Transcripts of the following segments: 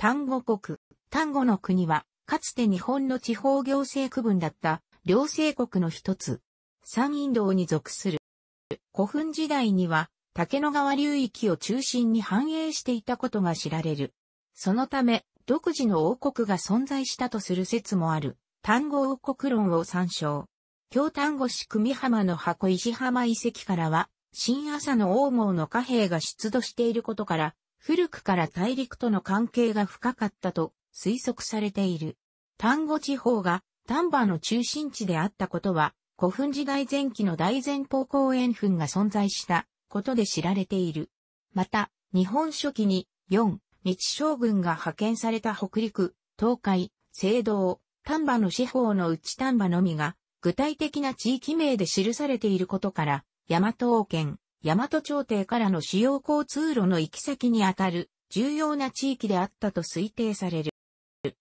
単語国。単語の国は、かつて日本の地方行政区分だった、両政国の一つ。山陰道に属する。古墳時代には、竹野川流域を中心に繁栄していたことが知られる。そのため、独自の王国が存在したとする説もある、単語王国論を参照。京丹後市久美浜の箱石浜遺跡からは、新朝の王毛の貨幣が出土していることから、古くから大陸との関係が深かったと推測されている。丹後地方が丹波の中心地であったことは、古墳時代前期の大前方公園墳が存在したことで知られている。また、日本初期に4、道将軍が派遣された北陸、東海、青道、丹波の四方の内丹波のみが、具体的な地域名で記されていることから、大和王権、大和朝廷からの主要交通路の行き先にあたる重要な地域であったと推定される。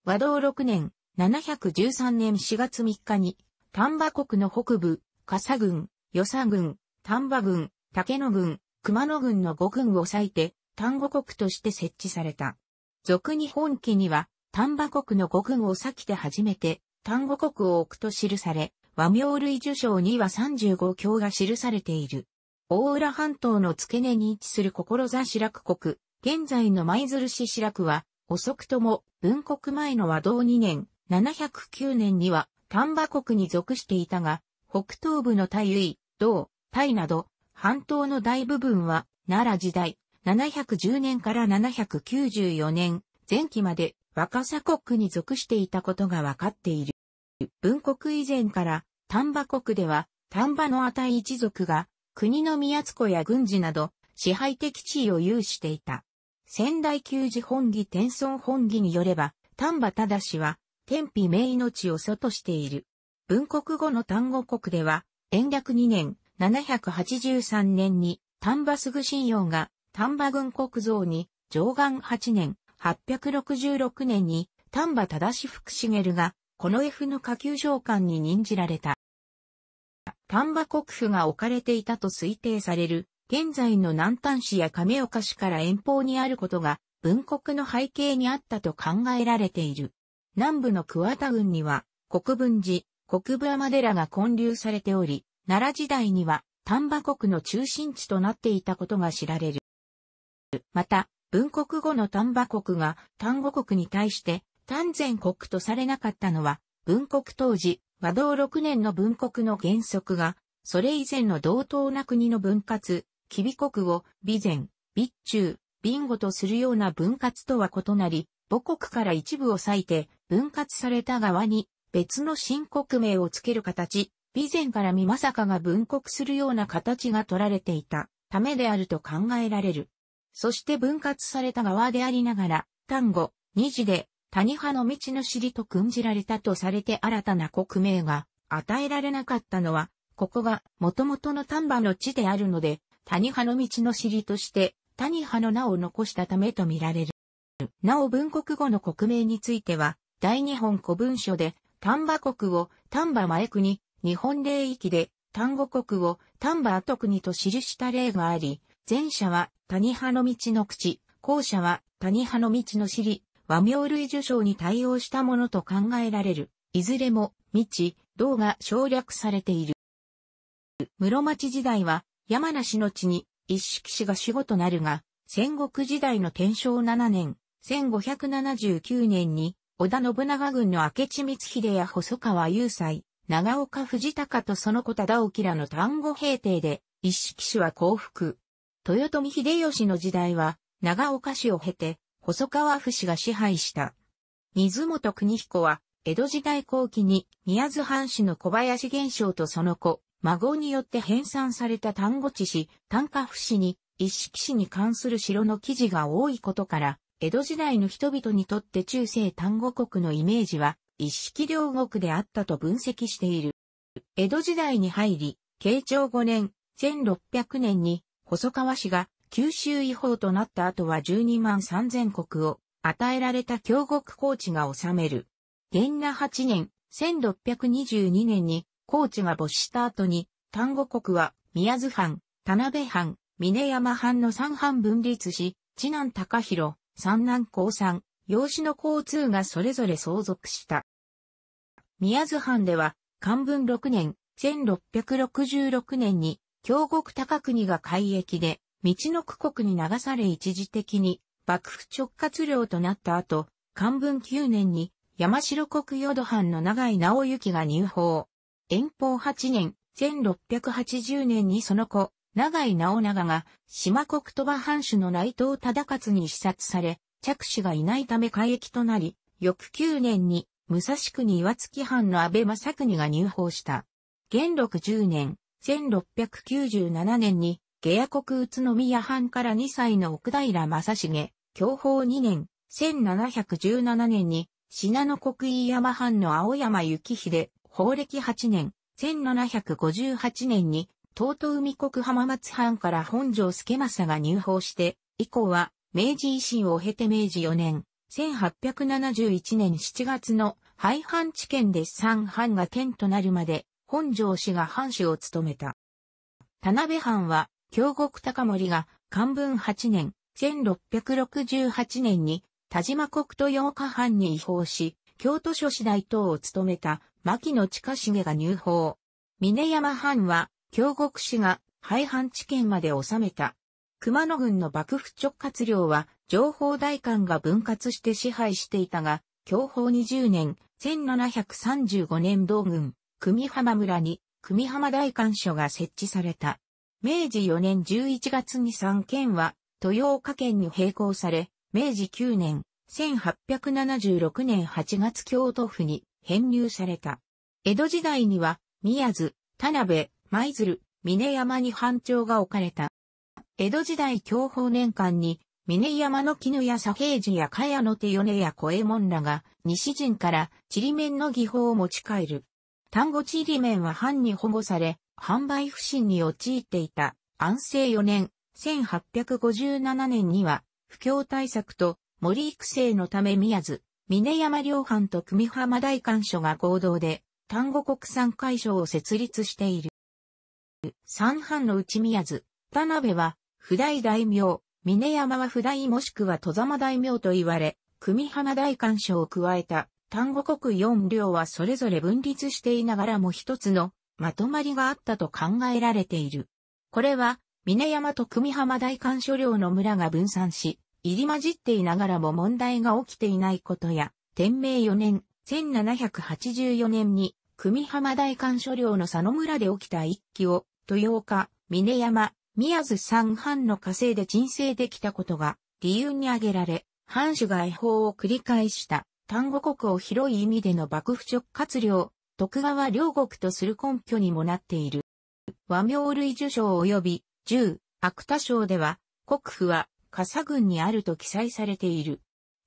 和道6年、713年4月3日に、丹波国の北部、笠郡、与佐郡、丹波郡、竹野郡、熊野郡の5郡を割いて、丹後国として設置された。俗に本記には、丹波国の5郡を割きて初めて、丹後国を置くと記され、和名類受賞には35教が記されている。大浦半島の付け根に位置する心座白く国、現在の舞鶴市白くは、遅くとも文国前の和道2年、709年には丹波国に属していたが、北東部の太由、道、太など、半島の大部分は、奈良時代、710年から794年、前期まで若狭国に属していたことが分かっている。文国以前から、丹波国では、丹波の値一族が、国の宮津や軍事など、支配的地位を有していた。仙台旧寺本義天孫本義によれば、丹波忠は、天日名命を祖としている。文国後の丹後国では、延暦2年、783年に、丹波すぐ信用が、丹波軍国像に、上岸8年、866年に、丹波忠福茂が、この F の下級上官に任じられた。丹波国府が置かれていたと推定される、現在の南丹市や亀岡市から遠方にあることが、文国の背景にあったと考えられている。南部の桑田郡には、国分寺、国分山寺が建立されており、奈良時代には丹波国の中心地となっていたことが知られる。また、文国後の丹波国が丹後国に対して丹前国とされなかったのは、文国当時、和道6年の文国の原則が、それ以前の同等な国の分割、キビ国を、備前、備中、備後とするような分割とは異なり、母国から一部を割いて、分割された側に、別の新国名をつける形、備前からまさかが分国するような形が取られていた、ためであると考えられる。そして分割された側でありながら、単語、二字で、谷派の道の尻と訓じられたとされて新たな国名が与えられなかったのは、ここが元々の丹波の地であるので、谷派の道の尻として谷派の名を残したためとみられる。なお文国語の国名については、大日本古文書で、丹波国を丹波前国、日本霊域で、丹後国を丹波後国と記した例があり、前者は谷派の道の口、後者は谷派の道の尻和名類受賞に対応したものと考えられる。いずれも、未知、道が省略されている。室町時代は、山梨の地に、一色氏が主語となるが、戦国時代の天正7年、1579年に、織田信長軍の明智光秀や細川雄斎、長岡藤高とその子忠興らの単語平定で、一色氏は降伏。豊臣秀吉の時代は、長岡氏を経て、細川府氏が支配した。水本国彦は、江戸時代後期に宮津藩士の小林玄章とその子、孫によって編纂された単語地市、単価府市に、一式市に関する城の記事が多いことから、江戸時代の人々にとって中世単語国のイメージは、一式両国であったと分析している。江戸時代に入り、慶長5年、1600年に、細川氏が九州違法となった後は12万3000国を与えられた京極高知が治める。元那8年、1622年に高知が没した後に、丹後国は宮津藩、田辺藩、峰山藩の3藩分立し、次男高弘、三男高三、養子の交通がそれぞれ相続した。宮津藩では、漢文6年、1666年に、京極高国が海域で、道の区国に流され一時的に幕府直轄領となった後、漢文9年に山城国淀藩の長井直行が入法。遠方8年、1680年にその子、長井直長が島国鳥羽藩主の内藤忠勝に視察され、着手がいないため改域となり、翌9年に武蔵国岩月藩の安倍正国が入法した。元禄十年、1697年に下野国宇都宮藩から2歳の奥平正重、享保2年、1717年に、信濃国飯山藩の青山幸秀、法暦8年、1758年に、東都海国浜松藩から本城助政が入法して、以降は、明治維新を経て明治4年、1871年7月の廃藩置県で三藩が県となるまで、本城氏が藩主を務めた。田辺藩は、京極高森が、漢文8年、1668年に、田島国と八日藩に移法し、京都書士大等を務めた、牧野近重が入法。峰山藩は、京極氏が、廃藩地県まで治めた。熊野軍の幕府直轄領は、情報大官が分割して支配していたが、京法20年、1735年同久美浜村に、久美浜大官所が設置された。明治4年11月に3県は豊岡県に並行され、明治9年1876年8月京都府に編入された。江戸時代には宮津、田辺、舞鶴、峰山に藩庁が置かれた。江戸時代享保年間に峰山の絹や佐平寺や茅の手米や小江門らが西陣からちりめんの技法を持ち帰る。単語ちりめんは藩に保護され、販売不振に陥っていた安政4年、1857年には、不況対策と森育成のため宮津、峰山両藩と組浜大官所が合同で、単語国産会所を設立している。三藩の内宮津、田辺は、普代大名、峰山は普代もしくは戸様大名と言われ、組浜大官所を加えた、単語国4両はそれぞれ分立していながらも一つのまとまりがあったと考えられている。これは、峰山と久美浜大官所領の村が分散し、入り混じっていながらも問題が起きていないことや、天明4年、1784年に、久美浜大官所領の佐野村で起きた一揆を、豊岡、峰山、宮津三藩の火星で鎮静できたことが理由に挙げられ、藩主が違法を繰り返した、単語国を広い意味での幕府直轄領徳川両国とする根拠にもなっている。和名類受賞及び、十、芥田賞では、国府は、笠郡にあると記載されている。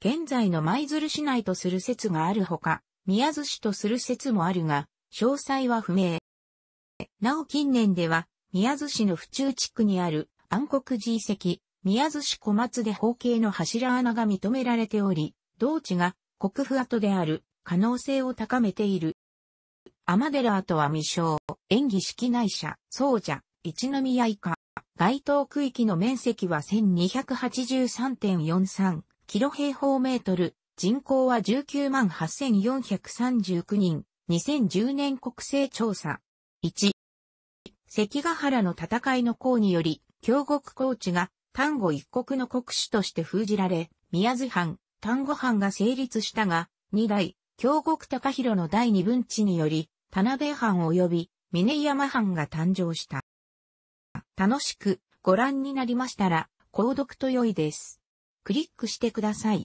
現在の舞鶴市内とする説があるほか、宮津市とする説もあるが、詳細は不明。なお近年では、宮津市の府中地区にある暗黒寺遺跡、宮津市小松で方形の柱穴が認められており、同地が国府跡である可能性を高めている。アマデラーとは未称、演技式内社、総者、一宮以下。該当区域の面積は1283.43キロ平方メートル、人口は19万8439人、2010年国勢調査。1、関ヶ原の戦いの功により、京国高地が丹後一国の国主として封じられ、宮津藩、丹後藩が成立したが、2代、京国高広の第二分地により、田辺藩及び峰山藩が誕生した。楽しくご覧になりましたら、購読と良いです。クリックしてください。